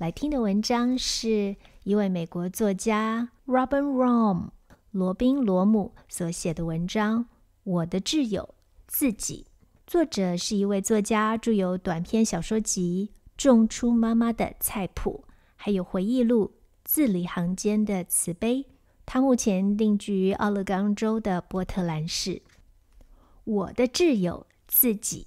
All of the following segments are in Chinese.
来听的文章是一位美国作家 Robin Rom 罗宾罗姆所写的文章《我的挚友自己》。作者是一位作家，著有短篇小说集《种出妈妈的菜谱》，还有回忆录《字里行间的慈悲》。他目前定居于奥勒冈州的波特兰市。《我的挚友自己》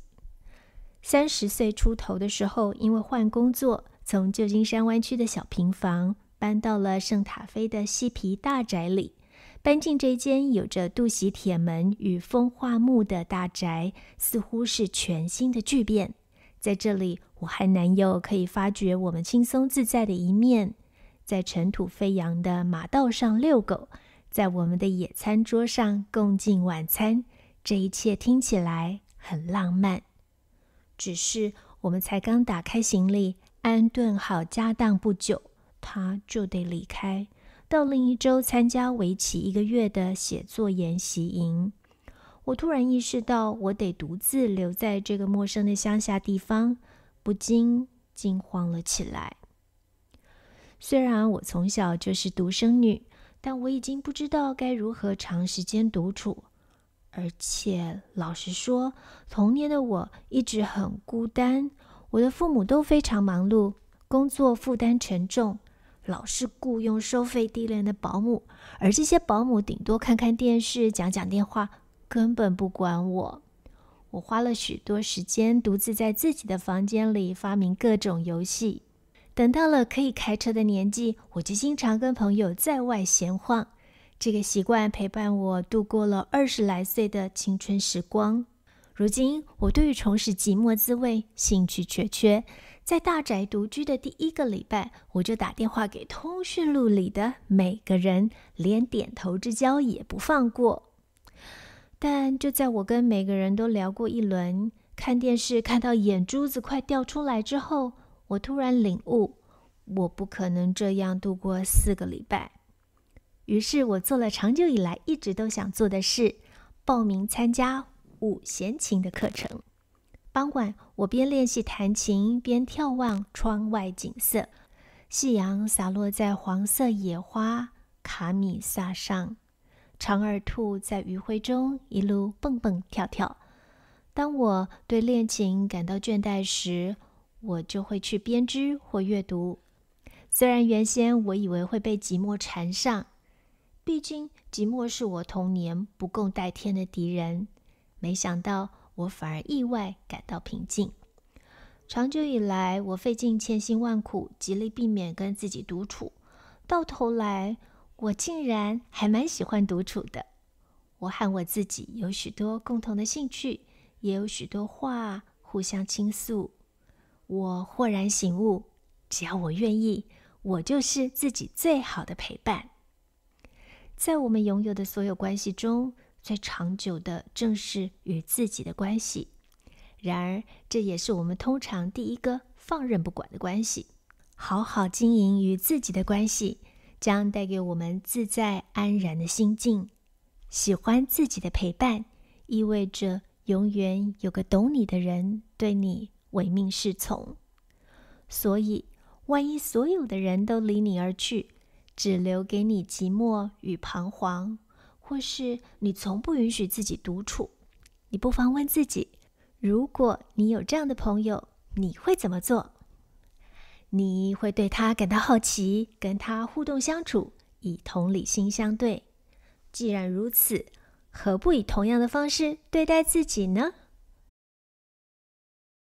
三十岁出头的时候，因为换工作。从旧金山湾区的小平房搬到了圣塔菲的西皮大宅里。搬进这间有着镀锡铁门与风化木的大宅，似乎是全新的巨变。在这里，我和男友可以发掘我们轻松自在的一面：在尘土飞扬的马道上遛狗，在我们的野餐桌上共进晚餐。这一切听起来很浪漫。只是我们才刚打开行李。安顿好家当不久，他就得离开，到另一周参加为期一个月的写作研习营。我突然意识到，我得独自留在这个陌生的乡下地方，不禁惊慌了起来。虽然我从小就是独生女，但我已经不知道该如何长时间独处，而且老实说，童年的我一直很孤单。我的父母都非常忙碌，工作负担沉重，老是雇佣收费低廉的保姆，而这些保姆顶多看看电视、讲讲电话，根本不管我。我花了许多时间独自在自己的房间里发明各种游戏。等到了可以开车的年纪，我就经常跟朋友在外闲晃。这个习惯陪伴我度过了二十来岁的青春时光。如今，我对于重拾寂寞滋味兴趣缺缺。在大宅独居的第一个礼拜，我就打电话给通讯录里的每个人，连点头之交也不放过。但就在我跟每个人都聊过一轮，看电视看到眼珠子快掉出来之后，我突然领悟，我不可能这样度过四个礼拜。于是，我做了长久以来一直都想做的事，报名参加。五弦琴的课程。傍晚，我边练习弹琴边眺望窗外景色，夕阳洒落在黄色野花卡米萨上，长耳兔在余晖中一路蹦蹦跳跳。当我对练琴感到倦怠时，我就会去编织或阅读。虽然原先我以为会被寂寞缠上，毕竟寂寞是我童年不共戴天的敌人。没想到，我反而意外感到平静。长久以来，我费尽千辛万苦，极力避免跟自己独处，到头来，我竟然还蛮喜欢独处的。我和我自己有许多共同的兴趣，也有许多话互相倾诉。我豁然醒悟，只要我愿意，我就是自己最好的陪伴。在我们拥有的所有关系中，最长久的正是与自己的关系，然而这也是我们通常第一个放任不管的关系。好好经营与自己的关系，将带给我们自在安然的心境。喜欢自己的陪伴，意味着永远有个懂你的人对你唯命是从。所以，万一所有的人都离你而去，只留给你寂寞与彷徨。或是你从不允许自己独处，你不妨问自己：如果你有这样的朋友，你会怎么做？你会对他感到好奇，跟他互动相处，以同理心相对。既然如此，何不以同样的方式对待自己呢？